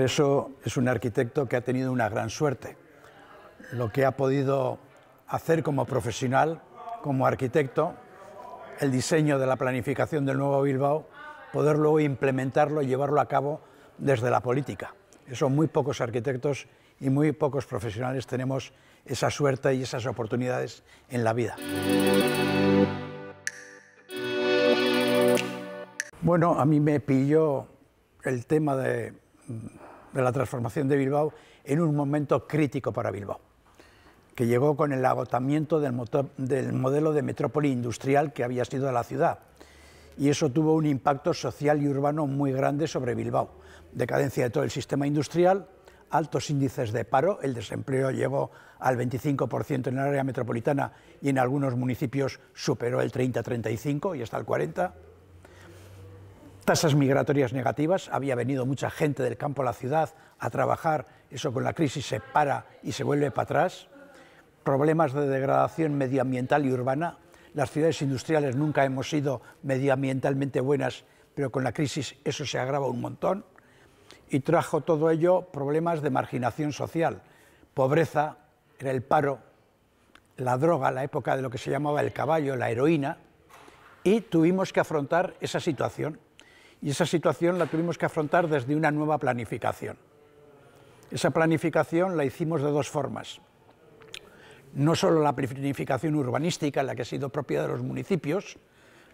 eso es un arquitecto que ha tenido una gran suerte. Lo que ha podido hacer como profesional, como arquitecto, el diseño de la planificación del nuevo Bilbao, poder luego implementarlo y llevarlo a cabo desde la política. Eso muy pocos arquitectos y muy pocos profesionales tenemos esa suerte y esas oportunidades en la vida. Bueno, a mí me pilló el tema de de la transformación de Bilbao en un momento crítico para Bilbao, que llegó con el agotamiento del, modelo de metrópoli industrial que había sido la ciudad. Y eso tuvo un impacto social y urbano muy grande sobre Bilbao. Decadencia de todo el sistema industrial, altos índices de paro, el desempleo llegó al 25% en el área metropolitana y en algunos municipios superó el 30-35 y hasta el 40% tasas migratorias negativas, había venido mucha gente del campo a la ciudad a trabajar, eso con la crisis se para y se vuelve para atrás, problemas de degradación medioambiental y urbana, las ciudades industriales nunca hemos sido medioambientalmente buenas, pero con la crisis eso se agrava un montón, y trajo todo ello problemas de marginación social, pobreza, era el paro, la droga, la época de lo que se llamaba el caballo, la heroína, y tuvimos que afrontar esa situación. Y esa situación la tuvimos que afrontar desde una nueva planificación. Esa planificación la hicimos de dos formas. No solo la planificación urbanística, la que ha sido propia de los municipios,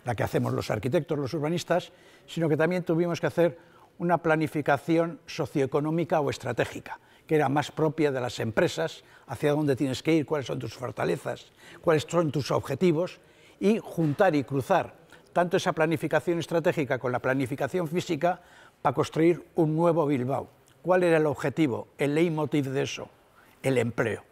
la que hacemos los arquitectos, los urbanistas, sino que también tuvimos que hacer una planificación socioeconómica o estratégica, que era más propia de las empresas, hacia dónde tienes que ir, cuáles son tus fortalezas, cuáles son tus objetivos, y juntar y cruzar tanto esa planificación estratégica con la planificación física para construir un nuevo Bilbao. ¿Cuál era el objetivo, el leitmotiv de eso? El empleo.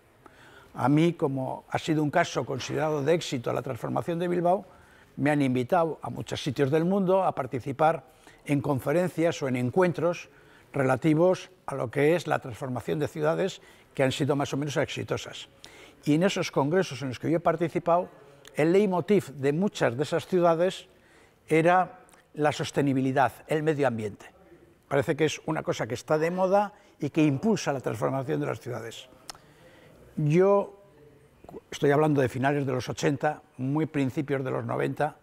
A mí, como ha sido un caso considerado de éxito la transformación de Bilbao, me han invitado a muchos sitios del mundo a participar en conferencias o en encuentros relativos a lo que es la transformación de ciudades que han sido más o menos exitosas. Y en esos congresos en los que yo he participado, el leitmotiv de muchas de esas ciudades era la sostenibilidad, el medio ambiente. Parece que es una cosa que está de moda y que impulsa la transformación de las ciudades. Yo estoy hablando de finales de los 80, muy principios de los 90,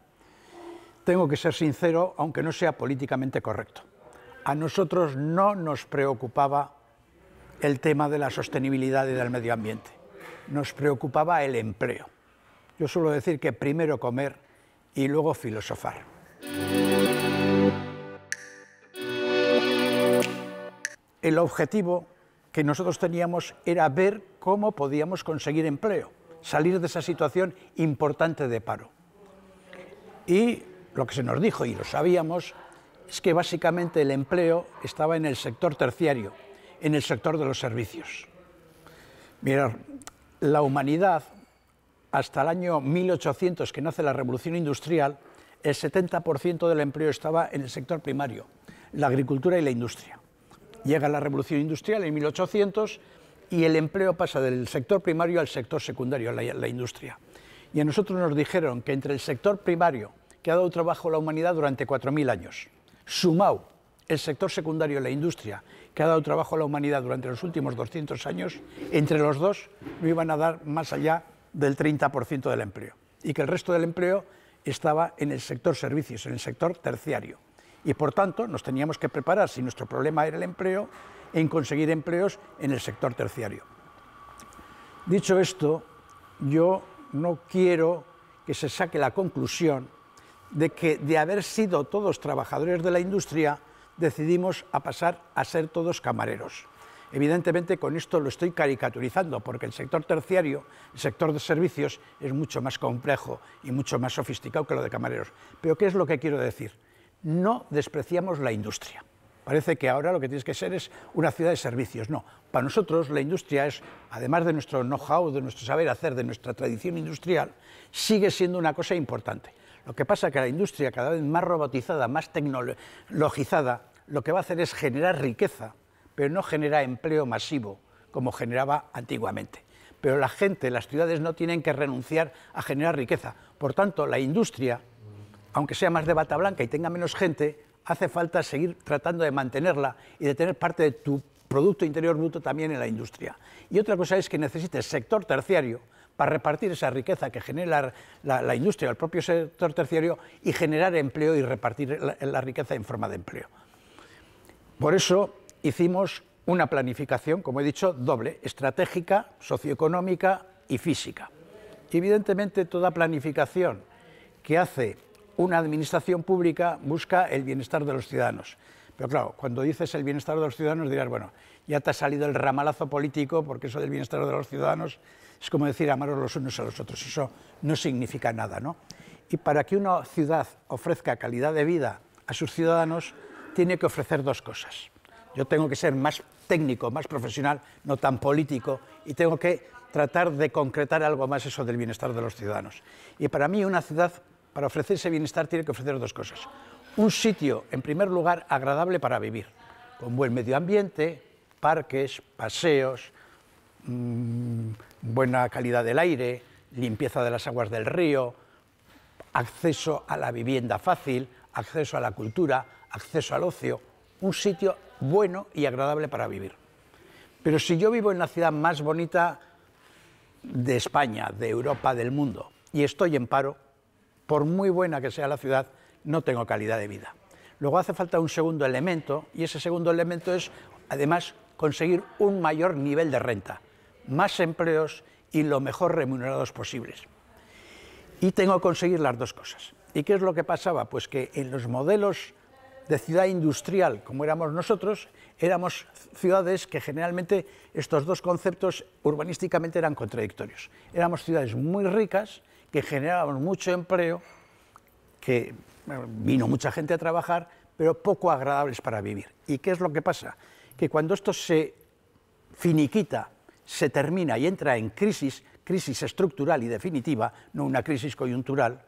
tengo que ser sincero, aunque no sea políticamente correcto. A nosotros no nos preocupaba el tema de la sostenibilidad y del medio ambiente, nos preocupaba el empleo. Yo suelo decir que primero comer y luego filosofar. el objetivo que nosotros teníamos era ver cómo podíamos conseguir empleo, salir de esa situación importante de paro. Y lo que se nos dijo, y lo sabíamos, es que básicamente el empleo estaba en el sector terciario, en el sector de los servicios. Mirad, la humanidad, hasta el año 1800, que nace la revolución industrial, el 70% del empleo estaba en el sector primario, la agricultura y la industria. Llega la revolución industrial en 1800 y el empleo pasa del sector primario al sector secundario, la, la industria. Y a nosotros nos dijeron que entre el sector primario, que ha dado trabajo a la humanidad durante 4.000 años, sumado el sector secundario, la industria, que ha dado trabajo a la humanidad durante los últimos 200 años, entre los dos no iban a dar más allá del 30% del empleo. Y que el resto del empleo estaba en el sector servicios, en el sector terciario y por tanto nos teníamos que preparar, si nuestro problema era el empleo, en conseguir empleos en el sector terciario. Dicho esto, yo no quiero que se saque la conclusión de que de haber sido todos trabajadores de la industria, decidimos a pasar a ser todos camareros. Evidentemente con esto lo estoy caricaturizando porque el sector terciario, el sector de servicios, es mucho más complejo y mucho más sofisticado que lo de camareros. Pero ¿qué es lo que quiero decir? no despreciamos la industria. Parece que ahora lo que tienes que ser es una ciudad de servicios. No, para nosotros la industria es, además de nuestro know-how, de nuestro saber hacer, de nuestra tradición industrial, sigue siendo una cosa importante. Lo que pasa es que la industria cada vez más robotizada, más tecnologizada, lo que va a hacer es generar riqueza, pero no genera empleo masivo como generaba antiguamente. Pero la gente, las ciudades no tienen que renunciar a generar riqueza. Por tanto, la industria aunque sea más de bata blanca y tenga menos gente, hace falta seguir tratando de mantenerla y de tener parte de tu Producto Interior Bruto también en la industria. Y otra cosa es que necesites sector terciario para repartir esa riqueza que genera la, industria, el propio sector terciario, y generar empleo y repartir la, riqueza en forma de empleo. Por eso hicimos una planificación, como he dicho, doble, estratégica, socioeconómica y física. Evidentemente, toda planificación que hace una administración pública busca el bienestar de los ciudadanos. Pero claro, cuando dices el bienestar de los ciudadanos dirás, bueno, ya te ha salido el ramalazo político porque eso del bienestar de los ciudadanos es como decir amaros los unos a los otros, eso no significa nada, ¿no? Y para que una ciudad ofrezca calidad de vida a sus ciudadanos, tiene que ofrecer dos cosas. Yo tengo que ser más técnico, más profesional, no tan político, y tengo que tratar de concretar algo más eso del bienestar de los ciudadanos. Y para mí una ciudad para ofrecerse bienestar tiene que ofrecer dos cosas. Un sitio, en primer lugar, agradable para vivir, con buen medio ambiente, parques, paseos, mm, buena calidad del aire, limpieza de las aguas del río, acceso a la vivienda fácil, acceso a la cultura, acceso al ocio, un sitio bueno y agradable para vivir. Pero si yo vivo en la ciudad más bonita de España, de Europa, del mundo, y estoy en paro, por muy buena que sea la ciudad, no tengo calidad de vida. Luego hace falta un segundo elemento y ese segundo elemento es, además, conseguir un mayor nivel de renta, más empleos y lo mejor remunerados posibles. Y tengo que conseguir las dos cosas. ¿Y qué es lo que pasaba? Pues que en los modelos de ciudad industrial, como éramos nosotros, éramos ciudades que generalmente estos dos conceptos urbanísticamente eran contradictorios. Éramos ciudades muy ricas, que generaban mucho empleo, que eh, vino mucha gente a trabajar, pero poco agradables para vivir. ¿Y qué es lo que pasa? Que cuando esto se finiquita, se termina y entra en crisis, crisis estructural y definitiva, no una crisis coyuntural,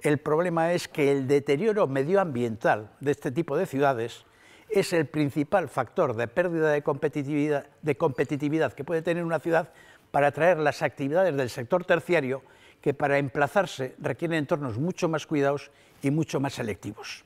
el problema es que el deterioro medioambiental de este tipo de ciudades es el principal factor de pérdida de competitividad que puede tener una ciudad para atraer las actividades del sector terciario que para emplazarse requieren entornos mucho más cuidados y mucho más selectivos.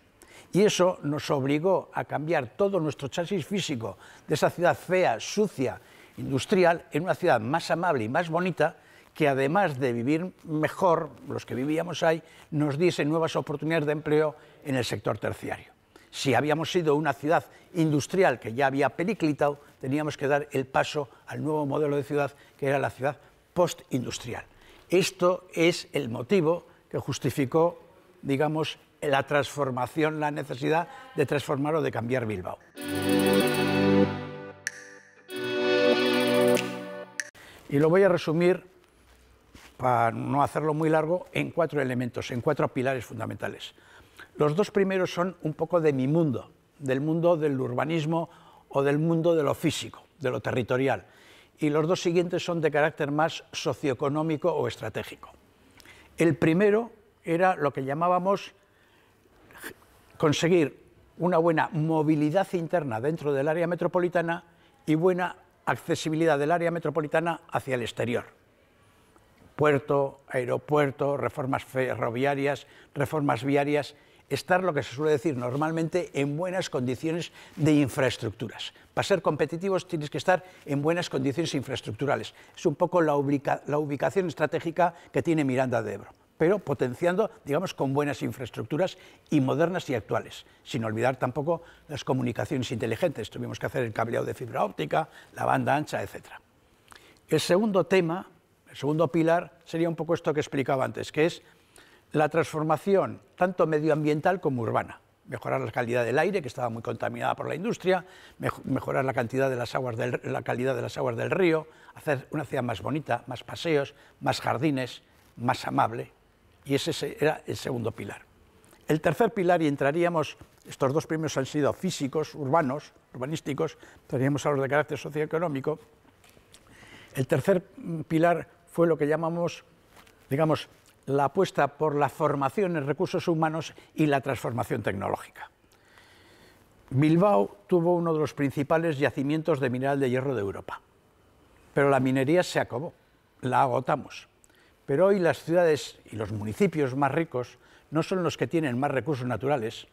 Y eso nos obligó a cambiar todo nuestro chasis físico de esa ciudad fea, sucia, industrial, en una ciudad más amable y más bonita, que además de vivir mejor, los que vivíamos ahí, nos diese nuevas oportunidades de empleo en el sector terciario. Si habíamos sido una ciudad industrial que ya había periclitado, teníamos que dar el paso al nuevo modelo de ciudad, que era la ciudad postindustrial. Esto es el motivo que justificó, digamos, la transformación, la necesidad de transformar o de cambiar Bilbao. Y lo voy a resumir, para no hacerlo muy largo, en cuatro elementos, en cuatro pilares fundamentales. Los dos primeros son un poco de mi mundo, del mundo del urbanismo o del mundo de lo físico, de lo territorial y los dos siguientes son de carácter más socioeconómico o estratégico. El primero era lo que llamábamos conseguir una buena movilidad interna dentro del área metropolitana y buena accesibilidad del área metropolitana hacia el exterior. Puerto, aeropuerto, reformas ferroviarias, reformas viarias estar lo que se suele decir normalmente en buenas condiciones de infraestructuras. Para ser competitivos tienes que estar en buenas condiciones infraestructurales. Es un poco la, ubicación estratégica que tiene Miranda de Ebro pero potenciando, digamos, con buenas infraestructuras y modernas y actuales, sin olvidar tampoco las comunicaciones inteligentes. Tuvimos que hacer el cableado de fibra óptica, la banda ancha, etc. El segundo tema, el segundo pilar, sería un poco esto que explicaba antes, que es la transformación tanto medioambiental como urbana. Mejorar la calidad del aire, que estaba muy contaminada por la industria, mejorar la, cantidad de las aguas del, la calidad de las aguas del río, hacer una ciudad más bonita, más paseos, más jardines, más amable. Y ese era el segundo pilar. El tercer pilar, y entraríamos, estos dos primeros han sido físicos, urbanos, urbanísticos, entraríamos a los de carácter socioeconómico. El tercer mm, pilar fue lo que llamamos, digamos, la apuesta por la formación en recursos humanos y la transformación tecnológica. Bilbao tuvo uno de los principales yacimientos de mineral de hierro de Europa, pero la minería se acabó, la agotamos. Pero hoy las ciudades y los municipios más ricos no son los que tienen más recursos naturales,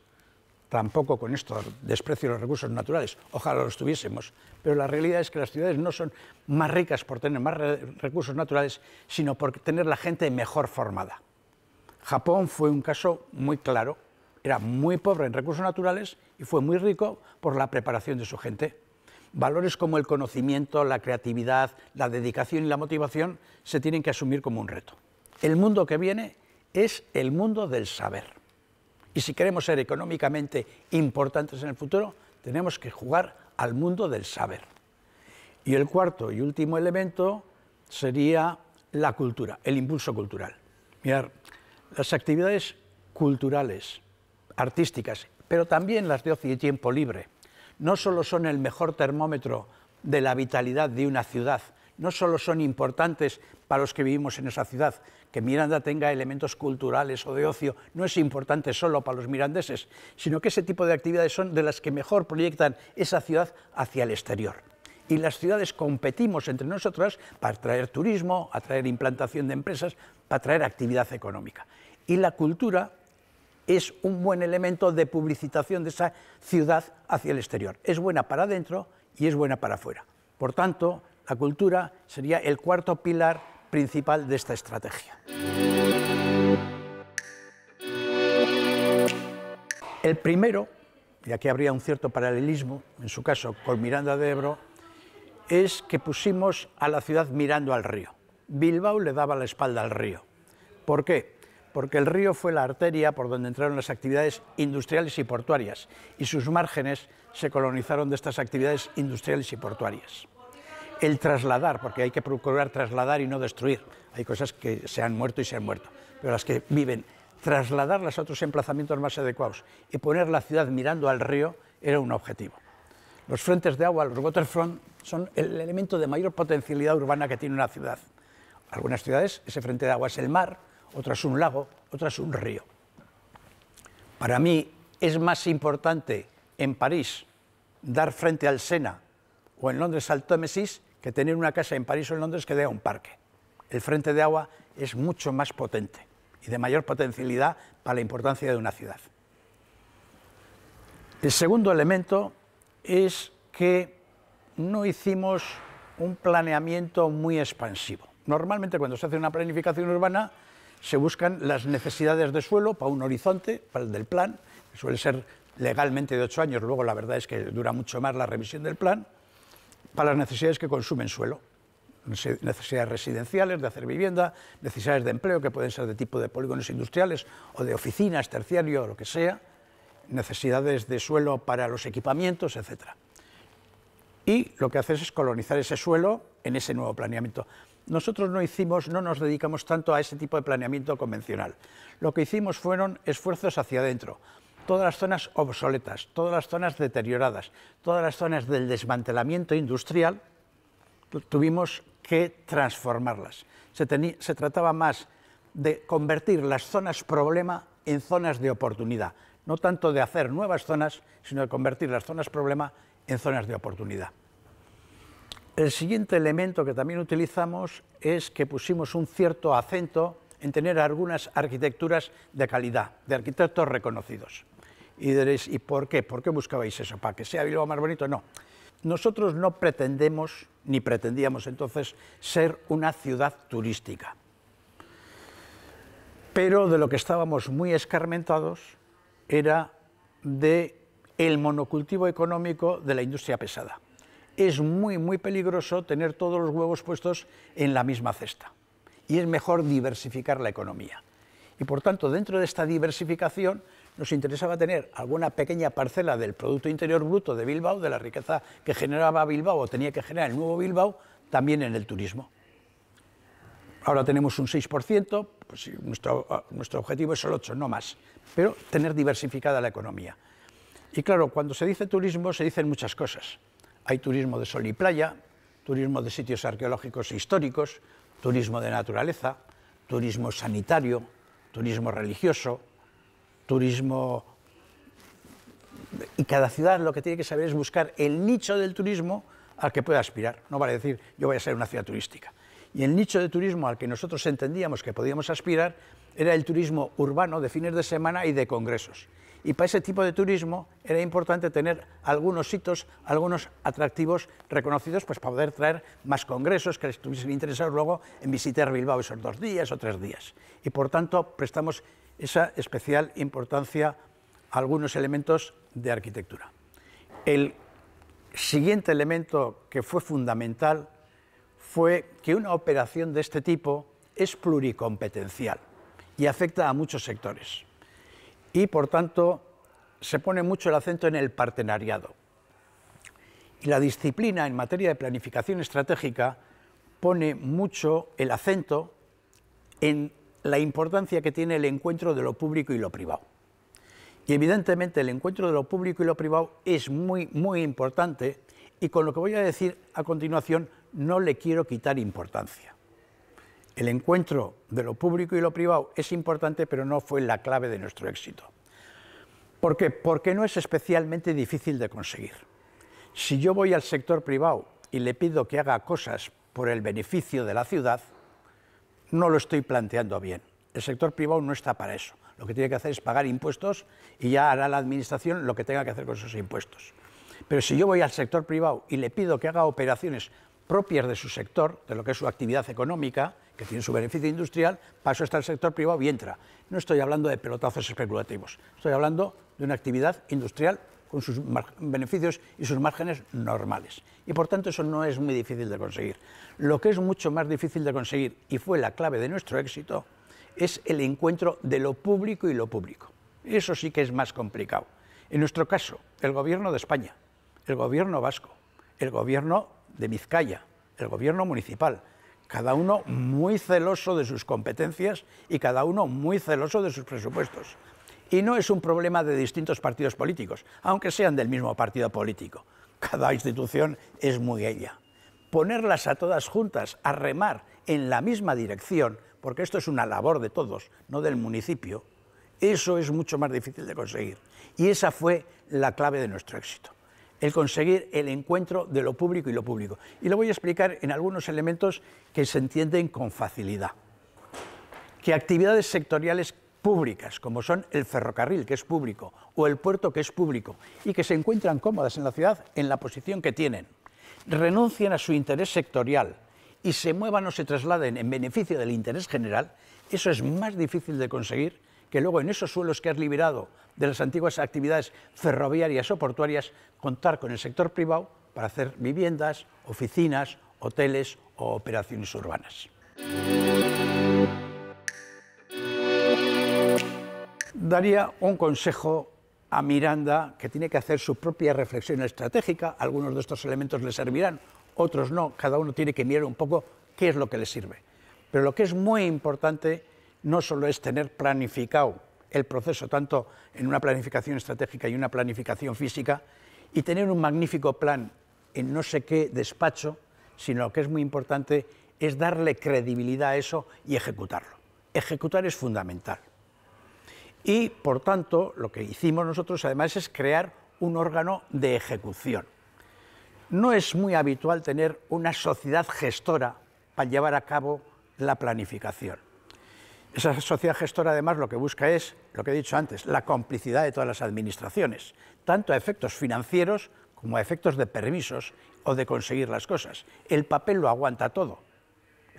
tampoco con esto desprecio los recursos naturales, ojalá los tuviésemos, pero la realidad es que las ciudades no son más ricas por tener más recursos naturales, sino por tener la gente mejor formada. Japón fue un caso muy claro, era muy pobre en recursos naturales y fue muy rico por la preparación de su gente. Valores como el conocimiento, la creatividad, la dedicación y la motivación se tienen que asumir como un reto. El mundo que viene es el mundo del saber. Y si queremos ser económicamente importantes en el futuro, tenemos que jugar al mundo del saber. Y el cuarto y último elemento sería la cultura, el impulso cultural. Mirar, las actividades culturales, artísticas, pero también las de ocio y tiempo libre, no solo son el mejor termómetro de la vitalidad de una ciudad, no solo son importantes para los que vivimos en esa ciudad, que Miranda tenga elementos culturales o de ocio no es importante solo para los mirandeses, sino que ese tipo de actividades son de las que mejor proyectan esa ciudad hacia el exterior. Y las ciudades competimos entre nosotras para atraer turismo, atraer implantación de empresas, para atraer actividad económica. Y la cultura es un buen elemento de publicitación de esa ciudad hacia el exterior. Es buena para adentro y es buena para afuera. Por tanto, la cultura sería el cuarto pilar principal de esta estrategia. El primero, y aquí habría un cierto paralelismo, en su caso con Miranda de Ebro, es que pusimos a la ciudad mirando al río. Bilbao le daba la espalda al río. ¿Por qué? Porque el río fue la arteria por donde entraron las actividades industriales y portuarias y sus márgenes se colonizaron de estas actividades industriales y portuarias el trasladar, porque hay que procurar trasladar y no destruir. Hay cosas que se han muerto y se han muerto, pero las que viven, trasladarlas a otros emplazamientos más adecuados y poner la ciudad mirando al río era un objetivo. Los frentes de agua, los waterfront, son el elemento de mayor potencialidad urbana que tiene una ciudad. Algunas ciudades ese frente de agua es el mar, otras un lago, otras un río. Para mí es más importante en París dar frente al Sena o en Londres al Tómesis que tener una casa en París o en Londres que dé a un parque. El frente de agua es mucho más potente y de mayor potencialidad para la importancia de una ciudad. El segundo elemento es que no hicimos un planeamiento muy expansivo. Normalmente cuando se hace una planificación urbana se buscan las necesidades de suelo para un horizonte, para el del plan, que suele ser legalmente de ocho años, luego la verdad es que dura mucho más la revisión del plan, para las necesidades que consumen suelo. Necesidades residenciales, de hacer vivienda, necesidades de empleo, que pueden ser de tipo de polígonos industriales o de oficinas, terciario, o lo que sea, necesidades de suelo para los equipamientos, etc. Y lo que haces es colonizar ese suelo en ese nuevo planeamiento. Nosotros no hicimos, no nos dedicamos tanto a ese tipo de planeamiento convencional. Lo que hicimos fueron esfuerzos hacia adentro, todas las zonas obsoletas, todas las zonas deterioradas, todas las zonas del desmantelamiento industrial, tuvimos que transformarlas. Se, trataba más de convertir las zonas problema en zonas de oportunidad, no tanto de hacer nuevas zonas, sino de convertir las zonas problema en zonas de oportunidad. El siguiente elemento que también utilizamos es que pusimos un cierto acento en tener algunas arquitecturas de calidad, de arquitectos reconocidos. Y diréis, ¿y por qué? ¿Por qué buscabais eso? ¿Para que sea Bilbao más bonito? No. Nosotros no pretendemos, ni pretendíamos entonces, ser una ciudad turística. Pero de lo que estábamos muy escarmentados era de el monocultivo económico de la industria pesada. Es muy, muy peligroso tener todos los huevos puestos en la misma cesta. Y es mejor diversificar la economía. Y por tanto, dentro de esta diversificación, nos interesaba tener alguna pequeña parcela del Producto Interior Bruto de Bilbao, de la riqueza que generaba Bilbao o tenía que generar el nuevo Bilbao, también en el turismo. Ahora tenemos un 6%, pues ah, nuestro, objetivo es el 8%, no más, pero tener diversificada la economía. Y claro, cuando se dice turismo se dicen muchas cosas. Hay turismo de sol y playa, turismo de sitios arqueológicos e históricos, turismo de naturaleza, turismo sanitario, turismo religioso, turismo... Y cada ciudad lo que tiene que saber es buscar el nicho del turismo al que pueda aspirar. No vale decir, yo voy a ser una ciudad turística. Y el nicho de turismo al que nosotros entendíamos que podíamos aspirar era el turismo urbano de fines de semana y de congresos. Y para ese tipo de turismo era importante tener algunos sitios, algunos atractivos reconocidos, pues para poder traer más congresos que estuviesen interesados luego en visitar Bilbao esos dos días o tres días. Y por tanto prestamos esa especial importancia a algunos elementos de arquitectura. El siguiente elemento que fue fundamental fue que una operación de este tipo es pluricompetencial y afecta a muchos sectores. Y por tanto, se pone mucho el acento en el partenariado. Y la disciplina en materia de planificación estratégica pone mucho el acento en la importancia que tiene el encuentro de lo público y lo privado. Y evidentemente el encuentro de lo público y lo privado es muy, muy importante y con lo que voy a decir a continuación no le quiero quitar importancia. El encuentro de lo público y lo privado es importante, pero no fue la clave de nuestro éxito. ¿Por qué? Porque no es especialmente difícil de conseguir. Si yo voy al sector privado y le pido que haga cosas por el beneficio de la ciudad, no lo estoy planteando bien. El sector privado no está para eso. Lo que tiene que hacer es pagar impuestos y ya hará la Administración lo que tenga que hacer con esos impuestos. Pero si yo voy al sector privado y le pido que haga operaciones propias de su sector, de lo que es su actividad económica, que tiene su beneficio industrial, paso hasta el sector privado y entra. No estoy hablando de pelotazos especulativos, estoy hablando de una actividad industrial con sus beneficios y sus márgenes normales. Y por tanto eso no es muy difícil de conseguir. Lo que es mucho más difícil de conseguir y fue la clave de nuestro éxito es el encuentro de lo público y lo público. Eso sí que es más complicado. En nuestro caso, el gobierno de España, el gobierno vasco, el gobierno de Mizcaya... el gobierno municipal, cada uno muy celoso de sus competencias y cada uno muy celoso de sus presupuestos. Y no es un problema de distintos partidos políticos, aunque sean del mismo partido político. Cada institución es muy ella. Ponerlas a todas juntas a remar en la misma dirección, porque esto es una labor de todos, no del municipio, eso es mucho más difícil de conseguir. Y esa fue la clave de nuestro éxito, el conseguir el encuentro de lo público y lo público. Y lo voy a explicar en algunos elementos que se entienden con facilidad. Que actividades sectoriales públicas, como son el ferrocarril, que es público, o el puerto, que es público, y que se encuentran cómodas en la ciudad en la posición que tienen, renuncian a su interés sectorial y se muevan o se trasladen en beneficio del interés general, eso es más difícil de conseguir que luego en esos suelos que has liberado de las antiguas actividades ferroviarias o portuarias, contar con el sector privado para hacer viviendas, oficinas, hoteles o operaciones urbanas. daría un consejo a Miranda que tiene que hacer su propia reflexión estratégica. Algunos de estos elementos le servirán, otros no. Cada uno tiene que mirar un poco qué es lo que le sirve. Pero lo que es muy importante no solo es tener planificado el proceso, tanto en una planificación estratégica y una planificación física, y tener un magnífico plan en no sé qué despacho, sino lo que es muy importante es darle credibilidad a eso y ejecutarlo. Ejecutar es fundamental. Y, por tanto, lo que hicimos nosotros además es crear un órgano de ejecución. No es muy habitual tener una sociedad gestora para llevar a cabo la planificación. Esa sociedad gestora además lo que busca es, lo que he dicho antes, la complicidad de todas las administraciones, tanto a efectos financieros como a efectos de permisos o de conseguir las cosas. El papel lo aguanta todo.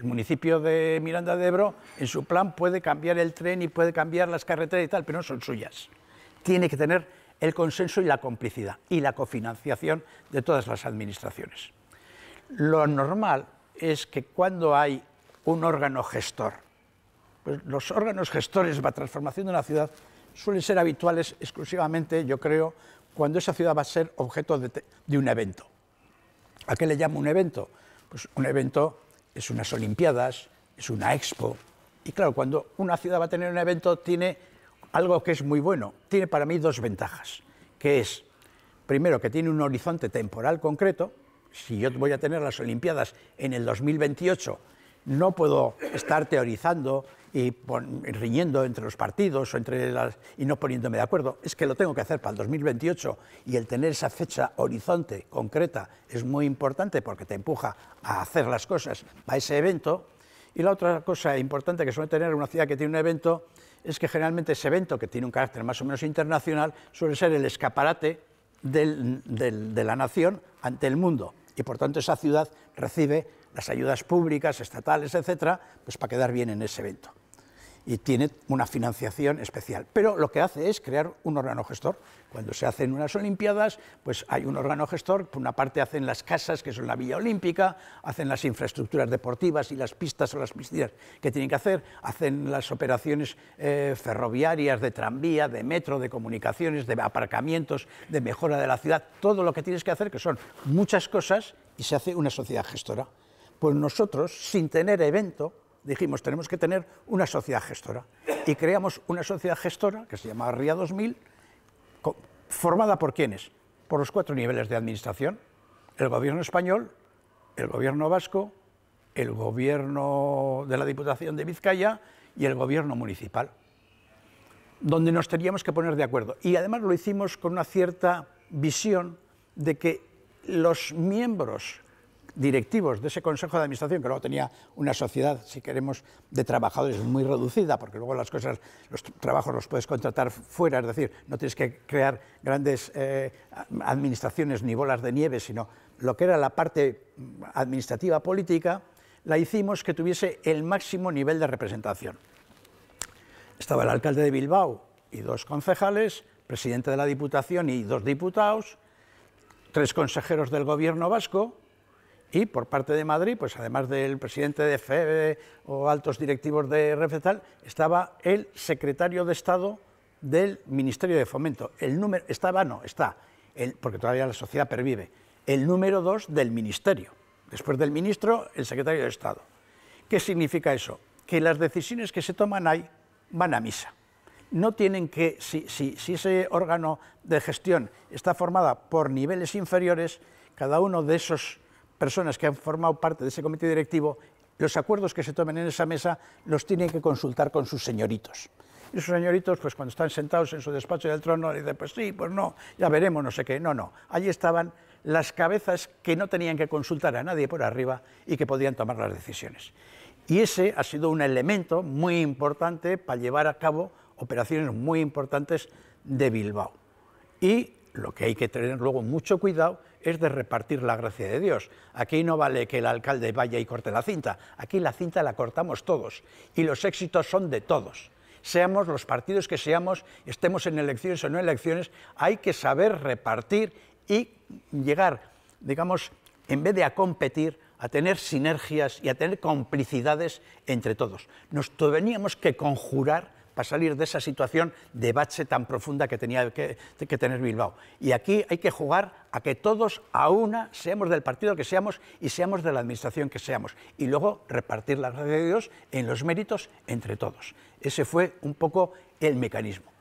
El municipio de Miranda de Ebro, en su plan, puede cambiar el tren y puede cambiar las carreteras y tal, pero no son suyas. Tiene que tener el consenso y la complicidad y la cofinanciación de todas las administraciones. Lo normal es que cuando hay un órgano gestor, pues los órganos gestores de la transformación de una ciudad suelen ser habituales exclusivamente, yo creo, cuando esa ciudad va a ser objeto de, de un evento. ¿A qué le llamo un evento? Pues un evento es unas Olimpiadas, es una expo. Y claro, cuando una ciudad va a tener un evento, tiene algo que es muy bueno. Tiene para mí dos ventajas, que es, primero, que tiene un horizonte temporal concreto. Si yo voy a tener las Olimpiadas en el 2028 no puedo estar teorizando y riñendo entre los partidos o entre y no poniéndome de acuerdo. Es que lo tengo que hacer para el 2028 y el tener esa fecha horizonte concreta es muy importante porque te empuja a hacer las cosas a ese evento. Y la otra cosa importante que suele tener una ciudad que tiene un evento es que generalmente ese evento, que tiene un carácter más o menos internacional, suele ser el escaparate de la nación ante el mundo. Y por tanto esa ciudad recibe las ayudas públicas, estatales, etcétera, pues para quedar bien en ese evento. Y tiene una financiación especial. Pero lo que hace es crear un órgano gestor. Cuando se hacen unas Olimpiadas, pues hay un órgano gestor. Por una parte hacen las casas, que son la Villa Olímpica, hacen las infraestructuras deportivas y las pistas o las piscinas que tienen que hacer, hacen las operaciones eh, ferroviarias, de tranvía, de metro, de comunicaciones, de aparcamientos, de mejora de la ciudad, todo lo que tienes que hacer, que son muchas cosas, y se hace una sociedad gestora. Pues nosotros, sin tener evento, dijimos, tenemos que tener una sociedad gestora. Y creamos una sociedad gestora que se llama RIA 2000, formada por quiénes? Por los cuatro niveles de administración, el gobierno español, el gobierno vasco, el gobierno de la Diputación de Vizcaya y el gobierno municipal, donde nos teníamos que poner de acuerdo. Y además lo hicimos con una cierta visión de que los miembros directivos de ese Consejo de Administración, que luego tenía una sociedad, si queremos, de trabajadores muy reducida, porque luego las cosas, los trabajos los puedes contratar fuera, es decir, no tienes que crear grandes eh, administraciones ni bolas de nieve, sino lo que era la parte administrativa política, la hicimos que tuviese el máximo nivel de representación. Estaba el alcalde de Bilbao y dos concejales, presidente de la Diputación y dos diputados, tres consejeros del gobierno vasco, y por parte de Madrid, pues además del presidente de FEBE o altos directivos de Refetal, estaba el secretario de Estado del Ministerio de Fomento. El número, estaba, no, está, porque todavía la sociedad pervive, el número dos del Ministerio. Después del ministro, el secretario de Estado. ¿Qué significa eso? Que las decisiones que se toman ahí van a misa. No tienen que, si, si, si ese órgano de gestión está formado por niveles inferiores, cada uno de esos personas que han formado parte de ese comité directivo, los acuerdos que se tomen en esa mesa los tienen que consultar con sus señoritos. Y esos señoritos, pues cuando están sentados en su despacho del trono, dicen, pues sí, pues no, ya veremos, no sé qué. No, no, allí estaban las cabezas que no tenían que consultar a nadie por arriba y que podían tomar las decisiones. Y ese ha sido un elemento muy importante para llevar a cabo operaciones muy importantes de Bilbao. Y lo que hay que tener luego mucho cuidado es de repartir la gracia de Dios. Aquí no vale que el alcalde vaya y corte la cinta, aquí la cinta la cortamos todos y los éxitos son de todos. Seamos los partidos que seamos, estemos en elecciones o no en elecciones, hay que saber repartir y llegar, digamos, en vez de a competir, a tener sinergias y a tener complicidades entre todos. Nos teníamos que conjurar para salir de esa situación de bache tan profunda que tenía que, tener Bilbao. Y aquí hay que jugar a que todos a una seamos del partido que seamos y seamos de la administración que seamos. Y luego repartir la gracia de Dios en los méritos entre todos. Ese fue un poco el mecanismo.